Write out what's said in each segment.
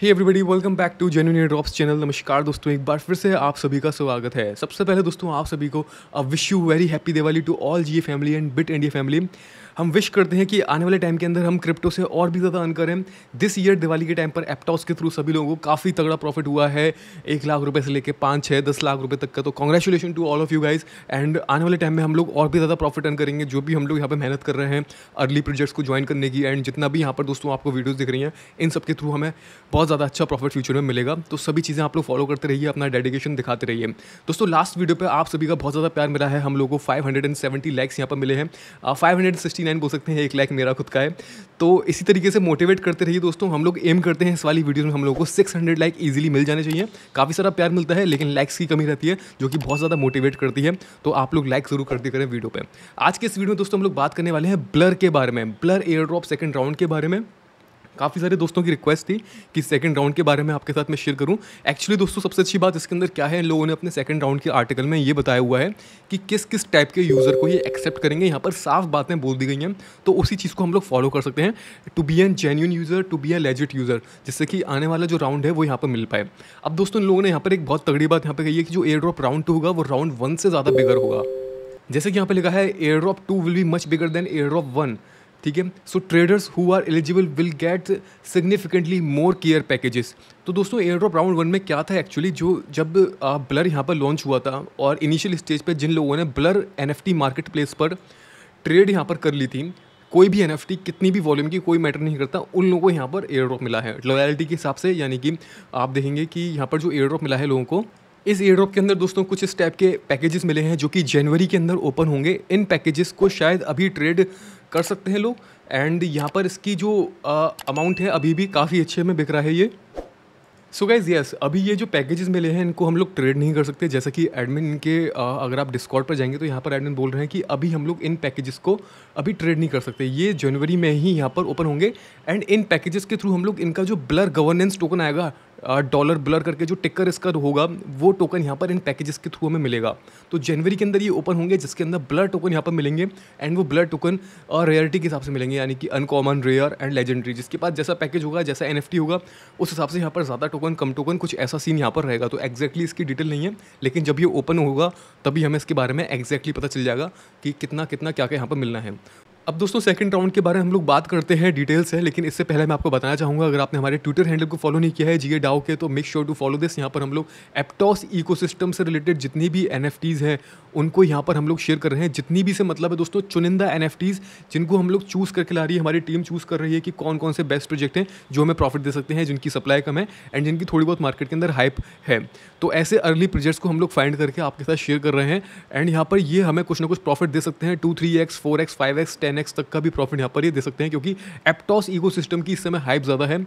hey everybody welcome back to Genuine Drops channel नमस्कार दोस्तों एक बार फिर से आप सभी का स्वागत है सबसे पहले दोस्तों आप सभी को wish you very happy Diwali to all G family and Bit India family हम विश करते हैं कि आने वाले टाइम के अंदर हम क्रिप्टो से और भी ज़्यादा अर्न करें दिस ईयर दिवाली के टाइम पर एप्टॉस के थ्रू सभी लोगों को काफ़ी तगड़ा प्रॉफिट हुआ है एक लाख रुपये से लेकर पाँच छः दस लाख रुपये तक का तो congratulation to all of you guys and आने वाले टाइम में हम लोग और भी ज़्यादा प्रॉफिट अर्न करेंगे जो भी हम लोग यहाँ पर मेहनत कर रहे हैं अर्ली प्रोजेक्ट्स को ज्वाइन करने की एंड जितना भी यहाँ पर दोस्तों आपको वीडियोज़ दिख रही हैं इन सब के थ्रू हमें बहुत ज़्यादा अच्छा प्रॉफिट फ्यूचर में मिलेगा तो सभी चीज़ें आप लोग फॉलो करते रहिए अपना डेडिकेशन दिखाते रहिए दोस्तों लास्ट वीडियो पर आप सभी का बहुत ज़्यादा प्यार मिला है हम लोग को five hundred and seventy lakhs यहाँ पर मिले हैं फाइव हंड्रेड सिक्सटी नाइन बोल सकते हैं एक लाख मेरा खुद का है तो इसी तरीके से मोटिवेट करते रहिए दोस्तों हम लोग एम करते हैं इस वाली वीडियो में हम लोगों को सिक्स हंड्रेड लाइक ईजिली मिल जाने चाहिए काफ़ी सारा प्यार मिलता है लेकिन लाइक्स की कमी रहती है जो कि बहुत ज़्यादा मोटिवेट करती है तो आप लोग लाइक ज़रूर करते करें वीडियो पर आज के इस वीडियो में दोस्तों हम लोग बात करने वाले हैं ब्लर के बारे में Blur airdrop second round के बारे में काफ़ी सारे दोस्तों की रिक्वेस्ट थी कि सेकंड राउंड के बारे में आपके साथ मैं शेयर करूं एक्चुअली दोस्तों सबसे अच्छी बात इसके अंदर क्या है लोगों ने अपने सेकंड राउंड के आर्टिकल में ये बताया हुआ है कि किस किस टाइप के यूज़र को ये एक्सेप्ट करेंगे यहाँ पर साफ बातें बोल दी गई हैं तो उसी चीज़ को हम लोग फॉलो कर सकते हैं to be an genuine user to be a legit user जिससे कि आने वाला जो राउंड है वो यहाँ पर मिल पाए अब दोस्तों लोगों ने यहाँ पर एक बहुत तगड़ी बात यहाँ पर कही है कि जो एयर ड्रॉप राउंड टू होगा वो राउंड वन से ज़्यादा बिगर होगा जैसे कि यहाँ पर लिखा है airdrop two will be much bigger than airdrop one ठीक है so traders who are eligible will get significantly more care packages तो दोस्तों एयर ड्रॉप राउंड वन में क्या था एक्चुअली जो जब ब्लर यहाँ पर लॉन्च हुआ था और इनिशियल स्टेज पर जिन लोगों ने Blur N F T market place पर ट्रेड यहाँ पर कर ली थी कोई भी एन एफ टी कितनी भी वॉल्यूम की कोई मैटर नहीं करता उन लोगों को यहाँ पर एयर ड्रॉप मिला है लॉयल्टी के हिसाब से यानी कि आप देखेंगे कि यहाँ पर जो एयर ड्रॉप मिला है लोगों को इस एयर ड्रॉप के अंदर दोस्तों कुछ इस टाइप के पैकेजेस मिले हैं जो कि जनवरी के अंदर ओपन होंगे इन पैकेजेस को शायद अभी ट्रेड कर सकते हैं लोग एंड यहाँ पर इसकी जो अमाउंट है अभी भी काफ़ी अच्छे में बिक रहा है ये सो गाइज़ यस अभी ये जो पैकेजेस मिले हैं इनको हम लोग ट्रेड नहीं कर सकते जैसा कि एडमिन के अगर आप डिस्कॉर्ड पर जाएंगे तो यहाँ पर एडमिन बोल रहे हैं कि अभी हम लोग इन पैकेजेस को अभी ट्रेड नहीं कर सकते ये जनवरी में ही यहाँ पर ओपन होंगे एंड इन पैकेजेस के थ्रू हम लोग इनका जो ब्लर गवर्नेंस टोकन आएगा डॉलर ब्लर करके जो टिकर इसका होगा वो टोकन यहाँ पर इन पैकेजेस के थ्रू हमें मिलेगा तो जनवरी के अंदर ये ओपन होंगे जिसके अंदर ब्लर टोकन यहाँ पर मिलेंगे एंड वो ब्लर टोकन रेयरिटी के हिसाब से मिलेंगे यानी कि अनकॉमन रेयर एंड लेजेंडरी जिसके पास जैसा पैकेज होगा जैसा एन होगा उस हिसाब से यहाँ पर ज़्यादा टोकन कम टोकन कुछ ऐसा सीन यहाँ पर रहेगा तो एक्जैक्टली इसकी डिटेल नहीं है लेकिन जब ये ओपन होगा तभी हमें इसके बारे में एक्जैक्टली पता चल जाएगा कि कितना कितना क्या क्या यहाँ पर मिलना है अब दोस्तों सेकंड राउंड के बारे में हम लोग बात करते हैं डिटेल्स है लेकिन इससे पहले मैं आपको बताना चाहूँगा अगर आपने हमारे ट्विटर हैंडल को फॉलो नहीं किया है जी डाओ के तो make sure to follow this यहाँ पर हम लोग एप्टॉस इकोसिस्टम से रिलेटेड जितनी भी एन हैं उनको यहाँ पर हम लोग शेयर कर रहे हैं जितनी भी से मतलब है दोस्तों चुनिंदा एन जिनको हम लोग चूज़ करके ला रही है हमारी टीम चूज़ कर रही है कि कौन कौन से बेस्ट प्रोजेक्ट हैं जो हमें प्रॉफिट दे सकते हैं जिनकी सप्लाई कम है एंड जिनकी थोड़ी बहुत मार्केट के अंदर हाइप है तो ऐसे अर्ली प्रोजेक्ट्स को हम लोग फाइंड करके आपके साथ शेयर कर रहे हैं एंड यहाँ पर ये हमें कुछ ना कुछ प्रॉफिट दे सकते हैं two three x four x five x ten x तक का भी प्रॉफिट यहाँ पर ये दे सकते हैं क्योंकि एप्टॉस इको सिस्टम की इस समय हाइप ज़्यादा है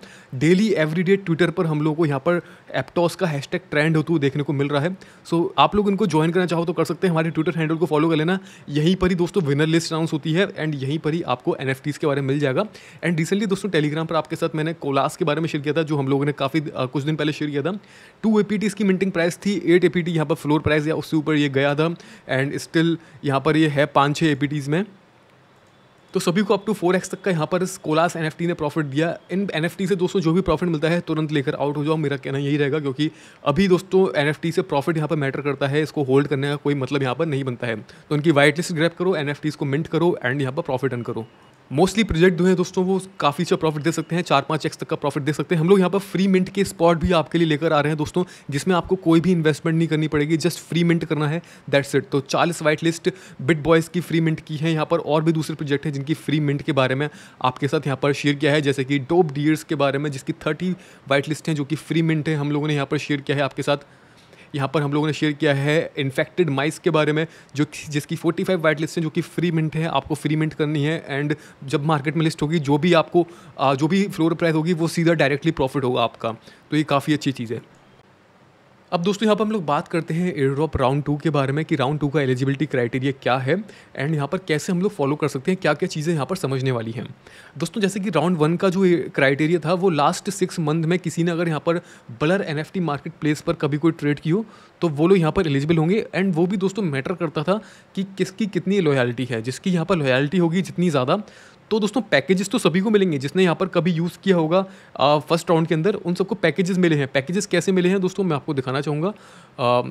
डेली एवरीडे ट्विटर पर हम लोगों को यहाँ पर एप्टॉस का हैशटैग ट्रेंड होते हुए देखने को मिल रहा है सो so, आप लोग इनको ज्वाइन करना चाहो तो कर सकते हैं हमारे ट्विटर हैंडल को फॉलो कर लेना यहीं पर ही दोस्तों विनर लिस्ट अनाउंस होती है एंड यहीं पर ही आपको एन के बारे में मिल जाएगा एंड रिसेंटली दोस्तों टेलीग्राम पर आपके साथ मैंने कोलास के बारे में शेयर किया था जो हम लोगों ने काफ़ी कुछ दिन पहले शेयर किया था टू ए की मिनटिंग मिंटिंग प्राइस थी एट ए यहाँ पर फ्लोर प्राइस या उससे ऊपर ये गया था एंड स्टिल यहाँ पर ये है पाँच छः ए में तो सभी को अप टू फोर एक्स तक का यहाँ पर कोलास एन ने प्रॉफिट दिया इन एन से दोस्तों जो भी प्रॉफिट मिलता है तुरंत लेकर आउट हो जाओ मेरा कहना यही रहेगा क्योंकि अभी दोस्तों एन से प्रॉफिट यहाँ पर मैटर करता है इसको होल्ड करने का कोई मतलब यहाँ पर नहीं बनता है तो उनकी वाइट लिस्ट ग्रैप करो एन को मिंट करो एंड यहाँ पर प्रॉफिट अर्न करो मोस्टली प्रोजेक्ट जो है दोस्तों वो काफ़ी अच्छा प्रॉफिट दे सकते हैं चार पाँच एक्स तक का प्रॉफिट दे सकते हैं हम लोग यहाँ पर फ्री मिंट के स्पॉट भी आपके लिए लेकर आ रहे हैं दोस्तों जिसमें आपको कोई भी इन्वेस्टमेंट नहीं करनी पड़ेगी जस्ट फ्री मिंट करना है दैट्स इट तो चालीस वाइट लिस्ट बिट बॉयज़ की फ्री मिंट की है यहाँ पर और भी दूसरे प्रोजेक्ट हैं जिनकी फ्री मिंट के बारे में आपके साथ यहाँ पर शेयर किया है जैसे कि डोप डीयर्स के बारे में जिसकी थर्टी वाइट लिस्ट हैं जो कि फ्री मिंट है हम लोगों ने यहाँ पर शेयर किया है आपके साथ यहाँ पर हम लोगों ने शेयर किया है इन्फेक्टेड माइस के बारे में जो जिसकी 45 फाइव वाइट लिस्ट है जो कि फ्री मिंट है आपको फ्री मिंट करनी है एंड जब मार्केट में लिस्ट होगी जो भी आपको जो भी फ्लोर प्राइस होगी वो सीधा डायरेक्टली प्रॉफिट होगा आपका तो ये काफ़ी अच्छी चीज़ है अब दोस्तों यहाँ पर हम लोग बात करते हैं एयर ड्रॉप राउंड टू के बारे में कि राउंड टू का एलिजिबिलिटी क्राइटेरिया क्या है एंड यहाँ पर कैसे हम लोग फॉलो कर सकते हैं क्या क्या चीज़ें यहाँ पर समझने वाली हैं दोस्तों जैसे कि राउंड वन का जो क्राइटेरिया था वो लास्ट सिक्स मंथ में किसी ने अगर यहाँ पर बलर एन मार्केट प्लेस पर कभी कोई ट्रेड की हो तो वो लोग यहाँ पर एलिजिबल होंगे एंड वो भी दोस्तों मैटर करता था कि किसकी कितनी लॉयल्टी है जिसकी यहाँ पर लॉयल्टी होगी जितनी ज़्यादा तो दोस्तों पैकेजेस तो सभी को मिलेंगे जिसने यहाँ पर कभी यूज़ किया होगा फर्स्ट राउंड के अंदर उन सबको पैकेजेस मिले हैं पैकेजेस कैसे मिले हैं दोस्तों मैं आपको दिखाना चाहूँगा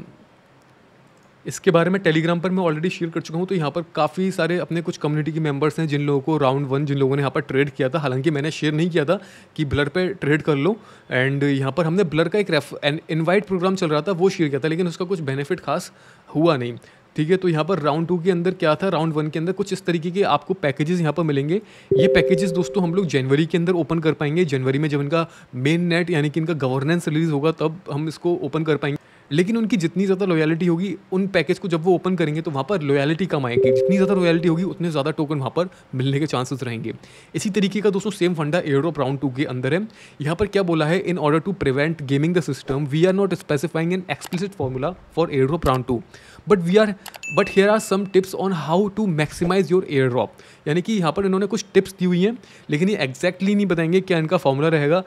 इसके बारे में टेलीग्राम पर मैं ऑलरेडी शेयर कर चुका हूँ तो यहाँ पर काफ़ी सारे अपने कुछ कम्युनिटी के मेंबर्स हैं जिन लोगों को राउंड वन जिन लोगों ने यहाँ पर ट्रेड किया था हालांकि मैंने शेयर नहीं किया था कि ब्लर पे ट्रेड कर लो एंड यहाँ पर हमने ब्लर का एक रेफ इन्वाइट प्रोग्राम चल रहा था वो शेयर किया था लेकिन उसका कुछ बेनिफिट खास हुआ नहीं ठीक है तो यहाँ पर राउंड टू के अंदर क्या था राउंड वन के अंदर कुछ इस तरीके के आपको पैकेजेस यहाँ पर मिलेंगे ये पैकेजेस दोस्तों हम लोग जनवरी के अंदर ओपन कर पाएंगे जनवरी में जब इनका मेन नेट यानी कि इनका गवर्नेंस रिलीज होगा तब हम इसको ओपन कर पाएंगे लेकिन उनकी जितनी ज़्यादा लॉयलिटी होगी उन पैकेज को जब वो ओपन करेंगे तो वहाँ पर लॉयलिटी कम आएगी जितनी ज़्यादा लॉयलिटी होगी उतने ज़्यादा टोकन वहाँ पर मिलने के चांसेस रहेंगे इसी तरीके का दोस्तों सेम फंडा एयरड्रॉप राउंड टू के अंदर है यहाँ पर क्या बोला है in order to prevent gaming the system we are not specifying an explicit formula for airdrop round two but we are but here are some tips on how to maximize your air drop यानी कि यहाँ पर इन्होंने कुछ tips दी हुई हैं लेकिन ये एग्जैक्टली नहीं बताएंगे क्या इनका फॉर्मूला रहेगा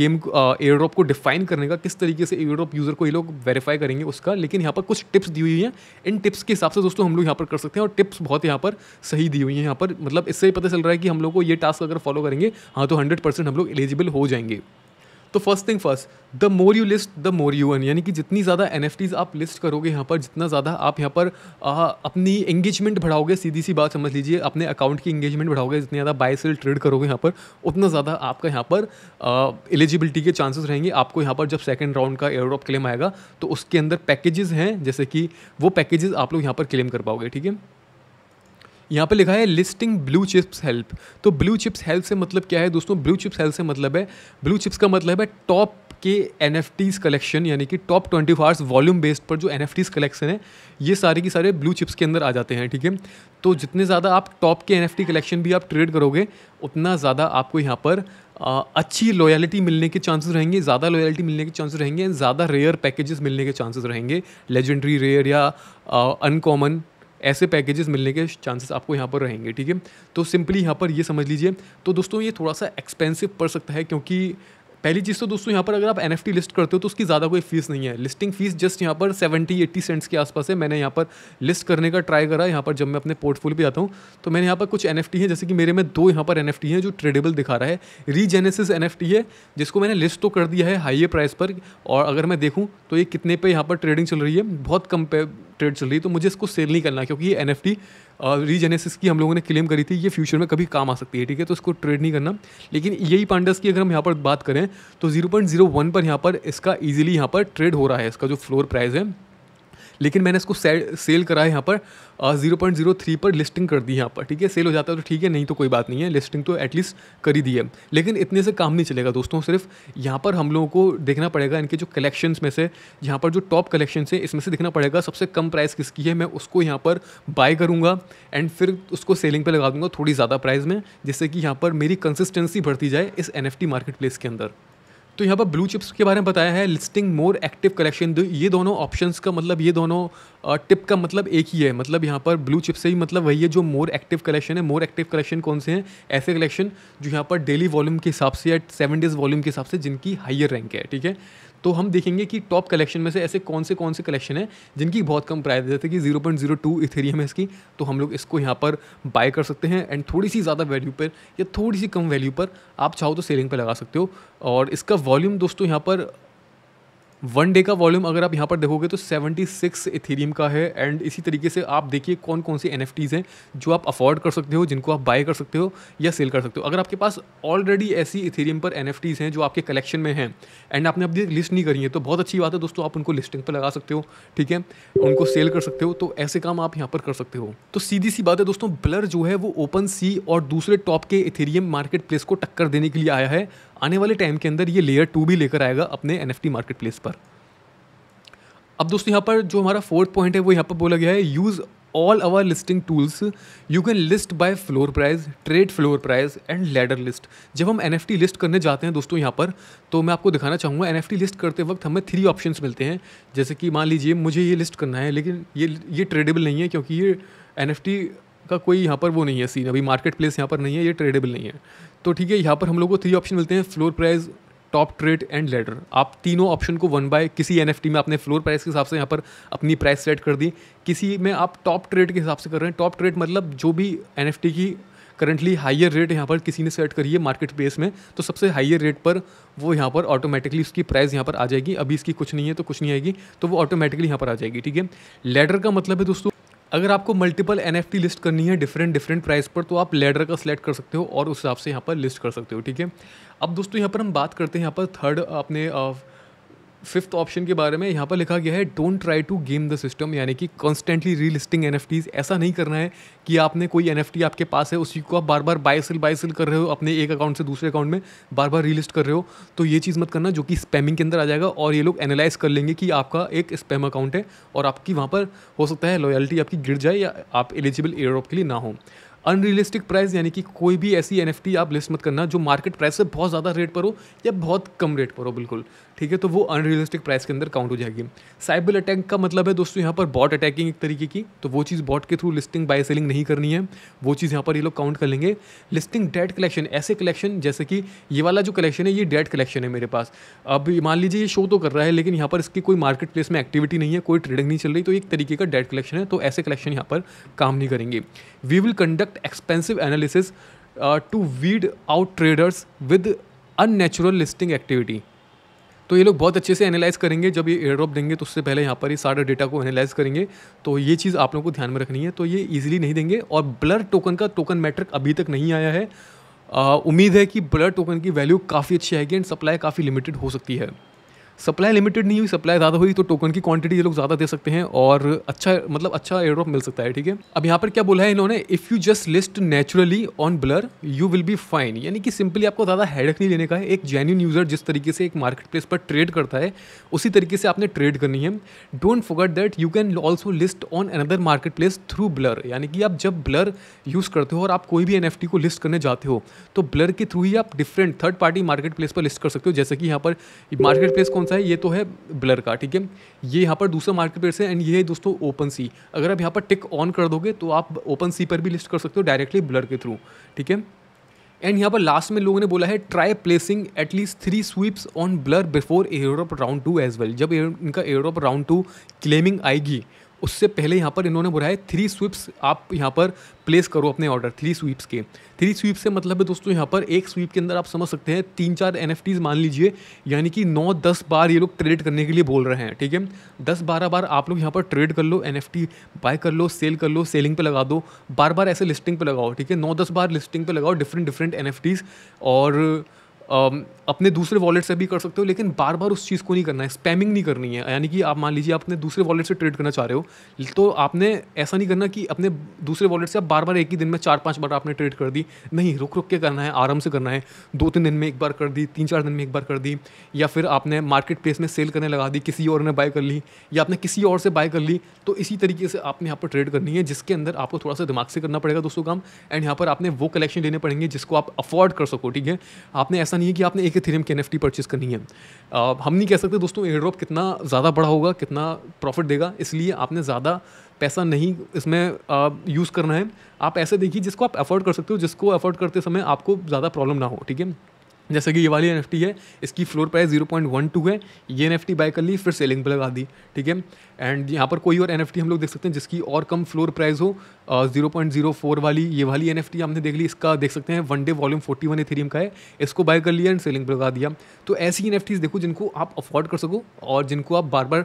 गेम एयर ड्रॉप को डिफाइन करने का किस तरीके से एयर ड्रॉप यूज़र को ये लोग वेरीफाई करेंगे उसका लेकिन यहाँ पर कुछ टिप्स दी हुई हैं इन टिप्स के हिसाब से दोस्तों हम लोग यहाँ पर कर सकते हैं और टिप्स बहुत यहाँ पर सही दी हुई हैं यहाँ पर मतलब इससे ही पता चल रहा है कि हम लोग को ये टास्क अगर फॉलो करेंगे हाँ तो हंड्रेड परसेंट हम लोग एलिजिबल हो जाएंगे तो first thing first the more you list the more you N यानी कि जितनी ज़्यादा एन आप लिस्ट करोगे यहाँ पर जितना ज़्यादा आप यहाँ पर आ, अपनी एंगेजमेंट बढ़ाओगे सीधी सी बात समझ लीजिए अपने अकाउंट की एंगेजमेंट बढ़ाओगे जितनी ज़्यादा बाय सेल ट्रेड करोगे यहाँ पर उतना ज़्यादा आपका यहाँ पर एलिजिबिलिटी के चांसेस रहेंगे आपको यहाँ पर जब सेकेंड राउंड का ड्रॉप क्लेम आएगा तो उसके अंदर पैकेजेस हैं जैसे कि वो पैकेजेस आप लोग यहाँ पर क्लेम कर पाओगे ठीक है यहाँ पे लिखा है लिस्टिंग ब्लू चिप्स हेल्प तो ब्लू चिप्स हेल्प से मतलब क्या है दोस्तों ब्लू चिप्स हेल्प से मतलब है ब्लू चिप्स का मतलब है टॉप के एन एफ टीज़ कलेक्शन यानी कि टॉप ट्वेंटी फार्स वॉल्यूम बेस्ड पर जो एन एफ टीज़ कलेक्शन है ये सारे के सारे ब्लू चिप्स के अंदर आ जाते हैं ठीक है तो जितने ज़्यादा आप टॉप के एन एफ टी कलेक्शन भी आप ट्रेड करोगे उतना ज़्यादा आपको यहाँ पर आ, अच्छी लॉयलिटी मिलने के चांसेस रहेंगे ज़्यादा लॉयलिटी मिलने के चांसेस रहेंगे एंड ज़्यादा रेयर पैकेजेस मिलने के चांसेस रहेंगे लेजेंडरी रेयर या अनकॉमन ऐसे पैकेजेस मिलने के चांसेस आपको यहाँ पर रहेंगे ठीक है तो सिंपली यहाँ पर ये समझ लीजिए तो दोस्तों ये थोड़ा सा एक्सपेंसिव पड़ सकता है क्योंकि पहली चीज़ तो दोस्तों यहाँ पर अगर आप एन लिस्ट करते हो तो उसकी ज़्यादा कोई फीस नहीं है लिस्टिंग फीस जस्ट यहाँ पर 70 80 सेंट्स के आसपास है मैंने यहाँ पर लिस्ट करने का ट्राई करा यहाँ पर जब मैं अपने पोर्टफोलियो पे जाता हूँ तो मैंने यहाँ पर कुछ एन हैं जैसे कि मेरे में दो यहाँ पर एन हैं जो ट्रेडेबल दिखा रहा है रीजेनेसिस एन है जिसको मैंने लिस्ट तो कर दिया है हाइए प्राइस पर और अगर मैं देखूँ तो ये कितने पर यहाँ पर ट्रेडिंग चल रही है बहुत कम ट्रेड चल रही तो मुझे इसको सेल नहीं करना क्योंकि ये एन एफ रीजेनेसिस की हम लोगों ने क्लेम करी थी ये फ्यूचर में कभी काम आ सकती है ठीक है तो इसको ट्रेड नहीं करना लेकिन यही पांडस की अगर हम यहाँ पर बात करें तो 0.01 पर यहाँ पर इसका ईजिली यहाँ पर ट्रेड हो रहा है इसका जो फ्लोर प्राइस है लेकिन मैंने इसको सेल करा है यहाँ पर ज़ीरो पॉइंट जीरो थ्री पर लिस्टिंग कर दी यहाँ पर ठीक है सेल हो जाता है तो ठीक है नहीं तो कोई बात नहीं है लिस्टिंग तो एटलीस्ट कर ही दी है लेकिन इतने से काम नहीं चलेगा दोस्तों सिर्फ यहाँ पर हम लोगों को देखना पड़ेगा इनके जो कलेक्शंस में से यहाँ पर जो टॉप कलेक्शन है इसमें से देखना पड़ेगा सबसे कम प्राइस किसकी है मैं उसको यहाँ पर बाय करूँगा एंड फिर उसको सेलिंग पर लगा दूँगा थोड़ी ज़्यादा प्राइस में जिससे कि यहाँ पर मेरी कंसिस्टेंसी बढ़ती जाए इस एन मार्केट प्लेस के अंदर तो यहाँ पर ब्लू चिप्स के बारे में बताया है लिस्टिंग मोर एक्टिव कलेक्शन ये दोनों ऑप्शंस का मतलब ये दोनों टिप का मतलब एक ही है मतलब यहाँ पर ब्लू चिप्स से ही मतलब वही है जो मोर एक्टिव कलेक्शन है मोर एक्टिव कलेक्शन कौन से हैं ऐसे कलेक्शन जो यहाँ पर डेली वॉल्यूम के हिसाब से या सेवन डेज वॉल्यूम के हिसाब से जिनकी हाइयर रैंक है ठीक है तो हम देखेंगे कि टॉप कलेक्शन में से ऐसे कौन से कौन से कलेक्शन हैं जिनकी बहुत कम प्राइस जैसे कि zero point zero two ethereum है इसकी तो हम लोग इसको यहाँ पर बाय कर सकते हैं एंड थोड़ी सी ज़्यादा वैल्यू पर या थोड़ी सी कम वैल्यू पर आप चाहो तो सेलिंग पर लगा सकते हो और इसका वॉल्यूम दोस्तों यहाँ पर वन डे का वॉल्यूम अगर आप यहाँ पर देखोगे तो 76 इथेरियम का है एंड इसी तरीके से आप देखिए कौन कौन सी एन हैं जो आप अफोर्ड कर सकते हो जिनको आप बाय कर सकते हो या सेल कर सकते हो अगर आपके पास ऑलरेडी ऐसी इथेरियम पर एन हैं जो आपके कलेक्शन में हैं एंड आपने अपनी लिस्ट नहीं करी है तो बहुत अच्छी बात है दोस्तों आप उनको लिस्टिंग पर लगा सकते हो ठीक है उनको सेल कर सकते हो तो ऐसे काम आप यहाँ पर कर सकते हो तो सीधी सी बात है दोस्तों ब्लर जो है वो ओपन सी और दूसरे टॉप के इथेरियम मार्केट प्लेस को टक्कर देने के लिए आया है आने वाले टाइम के अंदर ये लेयर टू भी लेकर आएगा अपने एन मार्केट प्लेस पर अब दोस्तों यहाँ पर जो हमारा फोर्थ पॉइंट है वो यहाँ पर बोला गया है use all our listing tools you can list by floor price trade floor price and ladder list जब हम एन लिस्ट करने जाते हैं दोस्तों यहाँ पर तो मैं आपको दिखाना चाहूँगा एन लिस्ट करते वक्त हमें थ्री ऑप्शन मिलते हैं जैसे कि मान लीजिए मुझे ये लिस्ट करना है लेकिन ये ये ट्रेडेबल नहीं है क्योंकि ये एन का कोई यहाँ पर वो नहीं है सीन अभी मार्केट प्लेस यहाँ पर नहीं है ये ट्रेडेबल नहीं है तो ठीक है यहाँ पर हम लोग को थ्री ऑप्शन मिलते हैं floor price top trade and ladder आप तीनों ऑप्शन को वन बाय किसी एन में आपने फ्लोर प्राइस के हिसाब से यहाँ पर अपनी प्राइस सेट कर दी किसी में आप टॉप ट्रेड के हिसाब से कर रहे हैं टॉप ट्रेड मतलब जो भी एन की करंटली हाइयर रेट यहाँ पर किसी ने सेट करी है मार्केट प्लेस में तो सबसे हाइयर रेट पर वो यहाँ पर ऑटोमेटिकली उसकी प्राइस यहाँ पर आ जाएगी अभी इसकी कुछ नहीं है तो कुछ नहीं आएगी तो वो ऑटोमेटिकली यहाँ पर आ जाएगी ठीक है लेडर का मतलब है दोस्तों अगर आपको मल्टीपल एन लिस्ट करनी है डिफरेंट डिफरेंट प्राइस पर तो आप लेडर का सिलेक्ट कर सकते हो और उस हिसाब से यहाँ पर लिस्ट कर सकते हो ठीक है अब दोस्तों यहाँ पर हम बात करते हैं यहाँ पर थर्ड अपने फिफ्थ ऑप्शन के बारे में यहाँ पर लिखा गया है don't try to game the system यानी कि कॉन्स्टेंटली रीलिस्टिंग एन ऐसा नहीं करना है कि आपने कोई एन आपके पास है उसी को आप बार बार बाय सेल बाय सेल कर रहे हो अपने एक अकाउंट से दूसरे अकाउंट में बार बार रीलिस्ट कर रहे हो तो ये चीज़ मत करना जो कि स्पैमिंग के अंदर आ जाएगा और ये लोग एनालाइज कर लेंगे कि आपका एक स्पैम अकाउंट है और आपकी वहाँ पर हो सकता है लॉयल्टी आपकी गिर जाए या आप एलिजिबल एयरऑप के लिए ना हो अनरियलिस्टिक प्राइस यानी कि कोई भी ऐसी एन आप लिस्ट मत करना जो मार्केट प्राइस से बहुत ज़्यादा रेट पर हो या बहुत कम रेट पर हो बिल्कुल ठीक है तो वो अनरियलिस्टिक प्राइस के अंदर काउंट हो जाएगी साइबर अटैक का मतलब है दोस्तों यहाँ पर बॉट अटैकिंग एक तरीके की तो वो चीज़ बॉट के थ्रू लिस्टिंग बाय सेलिंग नहीं करनी है वो चीज़ यहाँ पर ये लोग काउंट कर लेंगे लिस्टिंग डेट कलेक्शन ऐसे कलेक्शन जैसे कि ये वाला जो कलेक्शन है ये डेट कलेक्शन है मेरे पास अब मान लीजिए ये शो तो कर रहा है लेकिन यहाँ पर इसकी कोई मार्केट प्लेस में एक्टिविटी नहीं है कोई ट्रेडिंग नहीं चल रही तो एक तरीके का डेट कलेक्शन है तो ऐसे कलेक्शन यहाँ पर काम नहीं करेंगे we will conduct expensive analysis to weed out traders with unnatural listing activity तो ये लोग बहुत अच्छे से एनालाइज करेंगे जब ये एयर ड्रॉप देंगे तो उससे पहले यहाँ पर ये सारे डेटा को एनालाइज करेंगे तो ये चीज़ आप लोगों को ध्यान में रखनी है तो ये ईजिली नहीं देंगे और ब्लड टोकन का टोकन मैट्रिक अभी तक नहीं आया है उम्मीद है कि ब्लड टोकन की वैल्यू काफ़ी अच्छी आएगी एंड सप्लाई काफ़ी लिमिटेड हो सकती है सप्लाई लिमिटेड नहीं हुई सप्लाई ज़्यादा हुई तो टोकन की क्वांटिटी ये लोग ज़्यादा दे सकते हैं और अच्छा मतलब अच्छा एयरड्रॉप मिल सकता है ठीक है अब यहाँ पर क्या बोला है इन्होंने if you just list naturally on Blur you will be fine यानी कि सिंपली आपको ज़्यादा हैडक नहीं लेने का है एक जेन्यून यूज़र जिस तरीके से एक मार्केट प्लेस पर ट्रेड करता है उसी तरीके से आपने ट्रेड करनी है don't forget that you can also list on another market place through Blur यानी कि आप जब ब्लर यूज़ करते हो और आप कोई भी एन को लिस्ट करने जाते हो तो ब्लर के थ्रू ही आप different third party market place पर लिस्ट कर सकते हो जैसे कि यहाँ पर मार्केट प्लेस कौन सा सा है ये तो है ब्लर का ठीक है ये यहाँ पर दूसरा मार्केट प्लेस है एंड ये है दोस्तों ओपन सी अगर आप यहाँ पर टिक ऑन कर दोगे तो आप ओपन सी पर भी लिस्ट कर सकते हो डायरेक्टली ब्लर के थ्रू ठीक है एंड यहाँ पर लास्ट में लोगों ने बोला है try placing at least three sweeps on Blur before airdrop round two as well जब इनका एयरोप राउंड टू क्लेमिंग आएगी उससे पहले यहाँ पर इन्होंने बुराए थ्री स्वीप्स आप यहाँ पर प्लेस करो अपने ऑर्डर थ्री स्वीप्स के थ्री स्वीप से मतलब है दोस्तों यहाँ पर एक स्वीप के अंदर आप समझ सकते हैं तीन चार एन मान लीजिए यानी कि नौ दस बार ये लोग ट्रेड करने के लिए बोल रहे हैं ठीक है दस बारह बार आप लोग यहाँ पर ट्रेड कर लो एन बाय कर लो सेल कर लो सेलिंग पर लगा दो बार बार ऐसे लिस्टिंग पर लगाओ ठीक है नौ दस बार लिस्टिंग पर लगाओ डिफरेंट डिफरेंट एन और अपने दूसरे वॉलेट से भी कर सकते हो लेकिन बार बार उस चीज़ को नहीं करना है स्पैमिंग नहीं करनी है यानी कि आप मान लीजिए आप अपने दूसरे वॉलेट से ट्रेड करना चाह रहे हो तो आपने ऐसा नहीं करना कि अपने दूसरे वॉलेट से आप बार बार एक ही दिन में चार पाँच बार आपने ट्रेड कर दी नहीं रुक रुक के करना है आराम से करना है दो तीन दिन में एक बार कर दी तीन चार दिन में एक बार कर दी या फिर आपने मार्केट प्लेस में सेल करने लगा दी किसी और ने बाय कर ली या आपने किसी और से बाय कर ली तो इसी तरीके से आपने यहाँ पर ट्रेड करनी है जिसके अंदर आपको थोड़ा सा दिमाग से करना पड़ेगा दोस्तों काम एंड यहाँ पर आपने वो कलेक्शन लेने पड़ेंगे जिसको आप अफोर्ड कर सको ठीक है आपने ऐसा नहीं है कि आपने एक इथेरियम की एन परचेज करनी है आ, हम नहीं कह सकते दोस्तों एयर ड्रॉप कितना ज़्यादा बड़ा होगा कितना प्रॉफिट देगा इसलिए आपने ज़्यादा पैसा नहीं इसमें यूज़ करना है आप ऐसे देखिए जिसको आप अफोर्ड कर सकते हो जिसको अफोर्ड करते समय आपको ज़्यादा प्रॉब्लम ना हो ठीक है जैसे कि ये वाली एन है इसकी floor price zero point one two है ये एन बाय कर ली फिर सेलिंग पर लगा दी ठीक है एंड यहाँ पर कोई और एन हम लोग देख सकते हैं जिसकी और कम फ्लोर प्राइस हो जीरो पॉइंट जीरो फोर वाली ये वाली एन हमने देख ली इसका देख सकते हैं one day volume forty one ethereum का है इसको बाय कर लिया एंड सेलिंग पर लगा दिया तो ऐसी एन देखो जिनको आप अफोर्ड कर सको और जिनको आप बार बार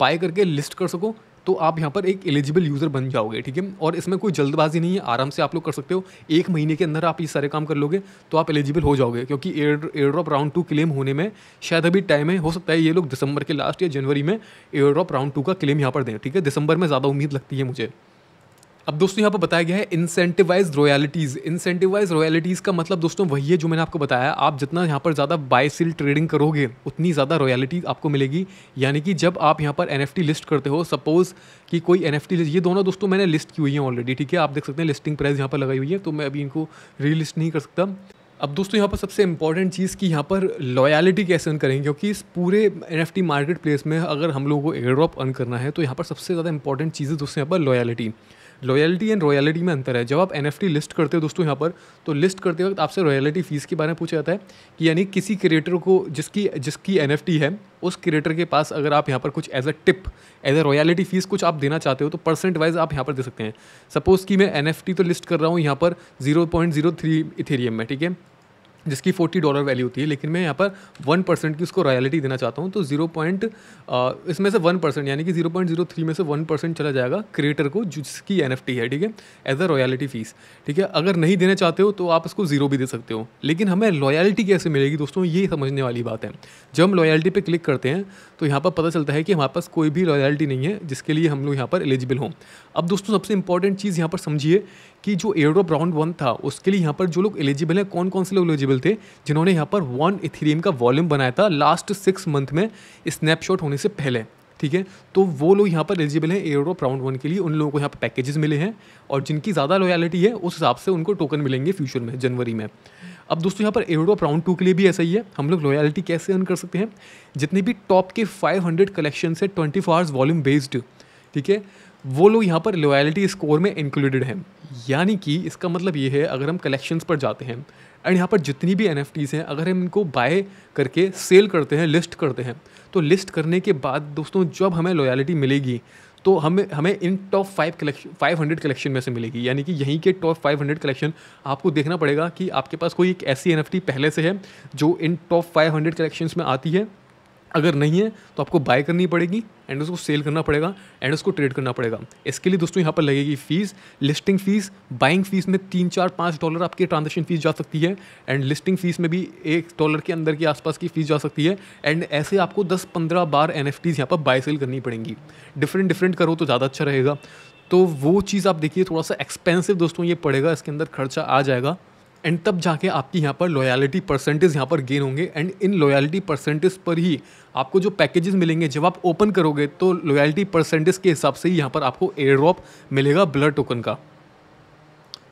बाय करके लिस्ट कर सको तो आप यहाँ पर एक एलिजिबल यूज़र बन जाओगे ठीक है और इसमें कोई जल्दबाजी नहीं है आराम से आप लोग कर सकते हो एक महीने के अंदर आप ये सारे काम कर लोगे तो आप एलिजिबल हो जाओगे क्योंकि air air drop round two claim होने में शायद अभी टाइम है हो सकता है ये लोग दिसंबर के लास्ट या जनवरी में एयर ड्रॉप राउंड टू का क्लेम यहाँ पर दें ठीक है दिसंबर में ज़्यादा उम्मीद लगती है मुझे अब दोस्तों यहाँ पर बताया गया है इंसेंटिवाइज रॉयलिटीज़ इंसेंटिवाइज रॉयलिटीज़ का मतलब दोस्तों वही है जो मैंने आपको बताया आप जितना यहाँ पर ज़्यादा बाय सेल ट्रेडिंग करोगे उतनी ज़्यादा रॉयलिटी आपको मिलेगी यानी कि जब आप यहाँ पर एन लिस्ट करते हो सपोज़ कि कोई एन ये दोनों दोस्तों मैंने लिस्ट की हुई है ऑलरेडी ठीक है आप देख सकते हैं लिस्टिंग प्राइस यहाँ पर लगाई हुई है तो मैं अभी इनको रीलिस्ट नहीं कर सकता अब दोस्तों यहाँ पर सबसे इंपॉर्टेंट चीज़ कि यहाँ पर लॉयलिटी कैसे अर्न करेंगे क्योंकि इस पूरे एन एफ मार्केट प्लेस में अगर हम लोगों को एयर ड्रॉप अर्न करना है तो यहाँ पर सबसे ज़्यादा इंपॉर्टेंट चीज़ है दोस्तों यहाँ पर लॉयलिटी लॉयल्टी एंड रॉयलिटी में अंतर है जब आप एन लिस्ट करते हो दोस्तों यहाँ पर तो लिस्ट करते वक्त आपसे रॉयलिटी फ़ीस के बारे में पूछा जाता है कि यानी किसी क्रिएटर को जिसकी जिसकी एन है उस क्रिएटर के पास अगर आप यहाँ पर कुछ as a tip as a royalty fees कुछ आप देना चाहते हो तो परसेंट वाइज आप यहाँ पर दे सकते हैं सपोज़ कि मैं एन तो लिस्ट कर रहा हूँ यहाँ पर zero point zero three ethereum में ठीक है जिसकी फोर्टी डॉलर वैल्यू होती है लेकिन मैं यहाँ पर वन परसेंट की उसको रॉयलिटी देना चाहता हूँ तो जीरो पॉइंट इसमें से वन परसेंट यानी कि जीरो पॉइंट जीरो थ्री में से वन परसेंट चला जाएगा क्रिएटर को जिसकी एन है ठीक है एज अ रॉयलिटी फीस ठीक है अगर नहीं देना चाहते हो तो आप उसको ज़ीरो भी दे सकते हो लेकिन हमें लॉयल्टी कैसे मिलेगी दोस्तों ये समझने वाली बात है जब हम लॉयल्टी पर क्लिक करते हैं तो यहाँ पर पता चलता है कि हमारे पास कोई भी रॉयल्टी नहीं है जिसके लिए हम लोग यहाँ पर एलिजिबल हों अब दोस्तों सबसे इंपॉर्टेंट चीज़ यहाँ पर समझिए कि जो एयरोप राउंड वन था उसके लिए यहाँ पर जो लोग एलिजिबल हैं कौन कौन से लोग एलिजिबल एलिजिबल थे जिन्होंने यहाँ पर वन इथीरियम का वॉल्यूम बनाया था लास्ट सिक्स मंथ में स्नैपशॉट होने से पहले ठीक है तो वो लोग यहाँ पर एलिजिबल हैं एयर ड्रॉप राउंड वन के लिए उन लोगों को यहाँ पर पैकेजेस मिले हैं और जिनकी ज़्यादा लॉयलिटी है उस हिसाब से उनको टोकन मिलेंगे फ्यूचर में जनवरी में अब दोस्तों यहाँ पर एयर ड्रॉप राउंड टू के लिए भी ऐसा ही है हम लोग लॉयलिटी कैसे अर्न कर सकते हैं जितने भी टॉप के 500 कलेक्शन है twenty four hours volume based ठीक है वो लोग यहाँ पर लॉयलिटी स्कोर में इंक्लूडेड हैं यानी कि इसका मतलब ये है अगर हम कलेक्शंस पर जाते हैं एंड यहाँ पर जितनी भी एन हैं अगर हम इनको बाय करके सेल करते हैं लिस्ट करते हैं तो लिस्ट करने के बाद दोस्तों जब हमें लॉयलिटी मिलेगी तो हमें हमें इन top five collection five hundred collection में से मिलेगी यानी कि यहीं के टॉप फाइव हंड्रेड कलेक्शन आपको देखना पड़ेगा कि आपके पास कोई एक ऐसी एन पहले से है जो इन टॉप फाइव हंड्रेड कलेक्शन में आती है अगर नहीं है तो आपको बाय करनी पड़ेगी एंड उसको सेल करना पड़ेगा एंड उसको ट्रेड करना पड़ेगा इसके लिए दोस्तों यहाँ पर लगेगी fees listing fees buying fees में तीन चार पाँच डॉलर आपकी ट्रांजेक्शन फीस जा सकती है एंड लिस्टिंग फीस में भी एक डॉलर के अंदर के आसपास की फीस जा सकती है एंड ऐसे आपको दस पंद्रह बार एन एफ यहाँ पर बाय सेल करनी पड़ेंगी डिफरेंट डिफरेंट करो तो ज़्यादा अच्छा रहेगा तो वो चीज़ आप देखिए थोड़ा सा एक्सपेंसिव दोस्तों ये पड़ेगा इसके अंदर खर्चा आ जाएगा एंड तब जाके आपकी यहाँ पर लॉयलिटी परसेंटेज यहाँ पर गेन होंगे एंड इन लॉयलिटी परसेंटेज पर ही आपको जो पैकेजेस मिलेंगे जब आप ओपन करोगे तो लॉयलिटी परसेंटेज के हिसाब से ही यहाँ पर आपको एयर ड्रॉप मिलेगा ब्लड टोकन का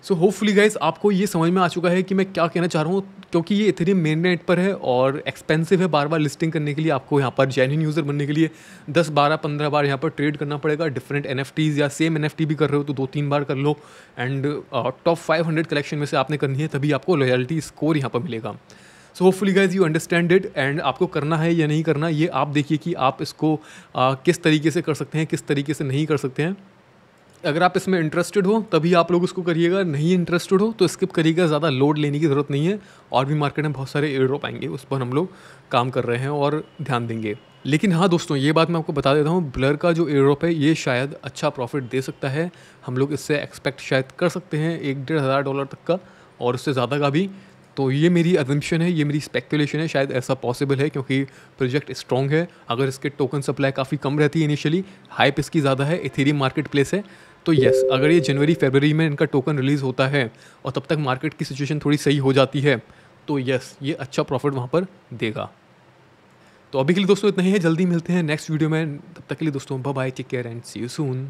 सो होपफुली गाइज आपको ये समझ में आ चुका है कि मैं क्या कहना चाह रहा हूँ क्योंकि ये इथेरियम मेन नेट पर है और एक्सपेंसिव है बार बार लिस्टिंग करने के लिए आपको यहाँ पर जेन्यून यूज़र बनने के लिए 10 12 15 बार यहाँ पर ट्रेड करना पड़ेगा डिफरेंट एन या सेम एन भी कर रहे हो तो दो तीन बार कर लो and top five hundred collection में से आपने करनी है तभी आपको लॉयल्टी स्कोर यहाँ पर मिलेगा so hopefully guys you understand it and आपको करना है या नहीं करना ये आप देखिए कि आप इसको uh, किस तरीके से कर सकते हैं किस तरीके से नहीं कर सकते हैं अगर आप इसमें इंटरेस्टेड हो तभी आप लोग उसको करिएगा नहीं इंटरेस्टेड हो तो स्किप करिएगा ज़्यादा लोड लेने की ज़रूरत नहीं है और भी मार्केट में बहुत सारे एयरड्रॉप आएंगे उस पर हम लोग काम कर रहे हैं और ध्यान देंगे लेकिन हाँ दोस्तों ये बात मैं आपको बता देता हूँ ब्लर का जो एयरड्रॉप है ये शायद अच्छा प्रॉफिट दे सकता है हम लोग इससे एक्सपेक्ट शायद कर सकते हैं एक डेढ़ हज़ार डॉलर तक का और उससे ज़्यादा का भी तो ये मेरी अजम्पन है ये मेरी स्पेकुलेशन है शायद ऐसा पॉसिबल है क्योंकि प्रोजेक्ट स्ट्रॉन्ग है अगर इसके टोकन सप्लाई काफ़ी कम रहती है इनिशियली हाइप इसकी ज़्यादा है इथेरियम मार्केट प्लेस है तो यस अगर ये जनवरी फरवरी में इनका टोकन रिलीज़ होता है और तब तक मार्केट की सिचुएशन थोड़ी सही हो जाती है तो यस ये अच्छा प्रॉफिट वहाँ पर देगा तो अभी के लिए दोस्तों इतना ही है जल्दी मिलते हैं नेक्स्ट वीडियो में तब तक के लिए दोस्तों bye take care and see you soon